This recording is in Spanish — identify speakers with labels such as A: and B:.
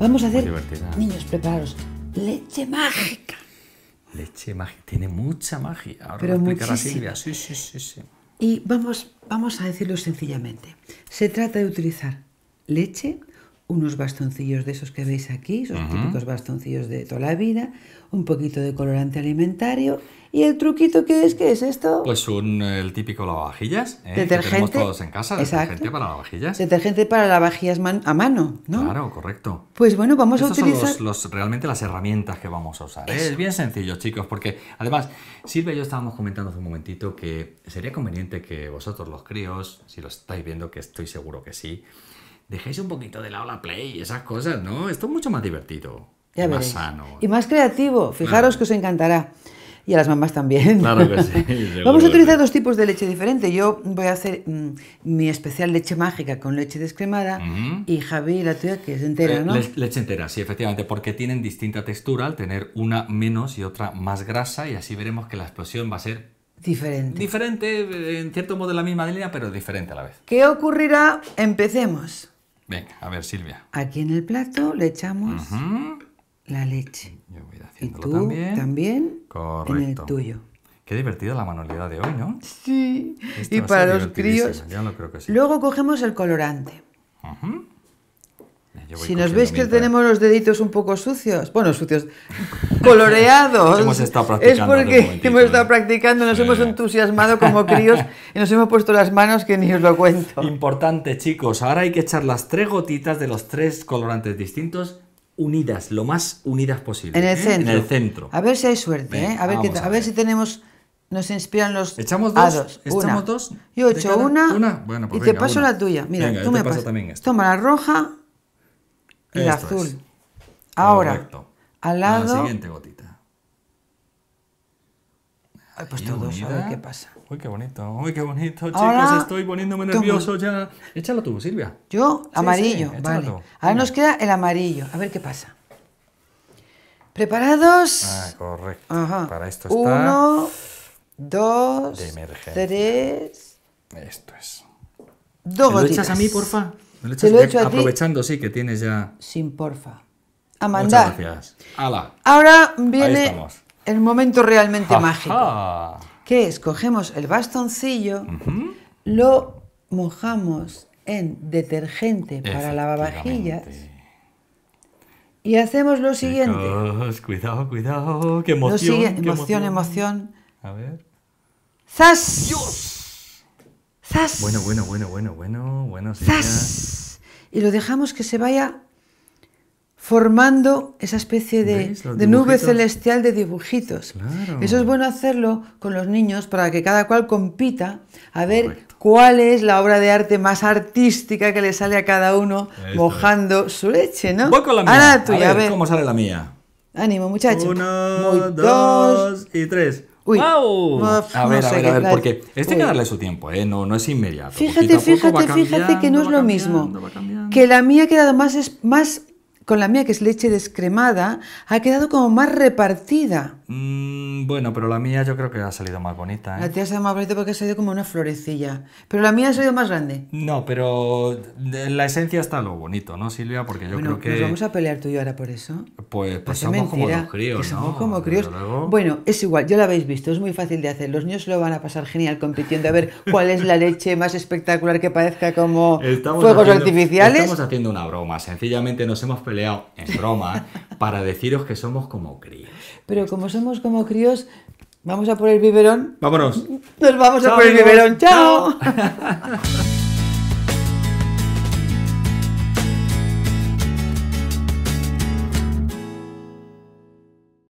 A: Vamos a hacer, niños,
B: prepararos, leche mágica.
A: Leche mágica, tiene mucha magia. Ahora Pero muchísima. Silvia. Sí, sí, sí, sí.
B: Y vamos, vamos a decirlo sencillamente. Se trata de utilizar leche, unos bastoncillos de esos que veis aquí, esos típicos bastoncillos de toda la vida, un poquito de colorante alimentario ¿Y el truquito qué es? ¿Qué es esto?
A: Pues un, el típico lavavajillas, ¿eh? detergente. tenemos todos en casa, detergente para lavavajillas.
B: Detergente para lavavajillas a mano,
A: ¿no? Claro, correcto.
B: Pues bueno, vamos a utilizar... Son
A: los, realmente las herramientas que vamos a usar. ¿eh? Es bien sencillo, chicos, porque además, Silvia y yo estábamos comentando hace un momentito que sería conveniente que vosotros los críos, si lo estáis viendo, que estoy seguro que sí, dejéis un poquito de lado la play y esas cosas, ¿no? Esto es mucho más divertido. más sano.
B: Y más creativo. Fijaros que os encantará y a las mamás también. Claro que sí. Vamos a utilizar dos tipos de leche diferente. Yo voy a hacer mm, mi especial leche mágica con leche descremada y Javi la tuya que es entera, eh, ¿no?
A: leche entera, sí, efectivamente, porque tienen distinta textura al tener una menos y otra más grasa y así veremos que la explosión va a ser Diferente. Diferente, eh, en cierto modo la misma línea, pero diferente a la vez.
B: ¿Qué ocurrirá? Empecemos.
A: Venga, a ver, Silvia.
B: Aquí en el plato le echamos la leche. Y también.
A: En el tuyo. Qué divertida la manualidad de hoy, ¿no? Sí. y para los críos. Luego
B: cogemos el colorante.
A: Si nos veis que
B: tenemos los deditos un poco sucios, bueno, sucios, coloreados, hemos estado practicando es porque hemos estado
A: practicando, nos hemos entusiasmado como críos y nos hemos puesto las manos que ni os lo cuento. Importante, chicos, ahora hay que echar las tres gotitas de los tres colorantes distintos unidas, lo más unidas posible. En el centro. ¿eh? En el centro. A
B: ver si hay suerte, ¿eh? a, ver a, ver si tenemos nos inspiran los echamos dos, echamos una. dos yo he hecho una, pues y te paso la tuya mira tú me pasas también toma la roja y la azul
A: ahora al lado la siguiente gotita Ay, pues todos a ver qué pasa. Uy, qué bonito, uy, qué bonito, chicos, estoy poniéndome nervioso ya. Échalo tú, Silvia. Yo, amarillo, vale. Ahora nos
B: queda el amarillo, a ver qué pasa. ¿Preparados? Ah,
A: correcto. Ajá. Para esto está. Uno,
B: dos, tres. Esto es. Dos lo echas a mí, porfa? ¿Me lo echas? he Aprovechando,
A: a ti? sí, que tienes ya. Sin porfa. A mandar. Muchas gracias. ¡Hala! Ahora viene
B: el momento realmente mágico. Que es, cogemos el bastoncillo, lo mojamos en detergente para lavavajillas y hacemos lo siguiente.
A: cuidado, cuidado, qué emoción. emoción,
B: emoción, A ver. ¡Zas! ¡Zas! Bueno,
A: bueno, bueno, bueno, bueno, bueno. ¡Zas!
B: Y lo dejamos que se vaya formando esa especie de, nube celestial de dibujitos. Eso es bueno hacerlo con los niños para que cada cual compita a ver cuál es la obra de arte más artística que le sale a cada uno mojando su leche, ¿no? Voy con la mía. a, ver, cómo
A: sale la mía.
B: Ánimo, muchachos.
A: Uno, dos y tres. Uy,
B: wow. a ver, a ver, a ver, porque este tiene que darle
A: su tiempo, ¿eh? no, no es inmediato. Fíjate, fíjate, fíjate que
B: no es lo mismo. Que la mía ha quedado más, más con la mía, que es leche descremada, ha quedado como más repartida.
A: Mm, bueno, pero la mía yo creo que ha salido más bonita. ¿eh? La tía
B: ha salido más bonita porque ha salido como una florecilla. Pero la mía ha salido más grande.
A: No, pero la esencia está lo bonito, ¿no, Silvia? Porque yo creo que. ¿Nos vamos
B: a pelear tú y yo ahora por eso?
A: Pues, pues somos como los críos, ¿no? como
B: críos. Bueno, es igual, ya lo habéis visto, es muy fácil de hacer. Los niños lo van a pasar genial compitiendo a ver cuál es la leche más espectacular que parezca como fuegos artificiales. Estamos
A: haciendo una broma, sencillamente nos hemos peleado en broma para deciros que somos como críos.
B: Pero como somos como críos, vamos a por el biberón. Vámonos. Nos vamos a por el biberón. Chao.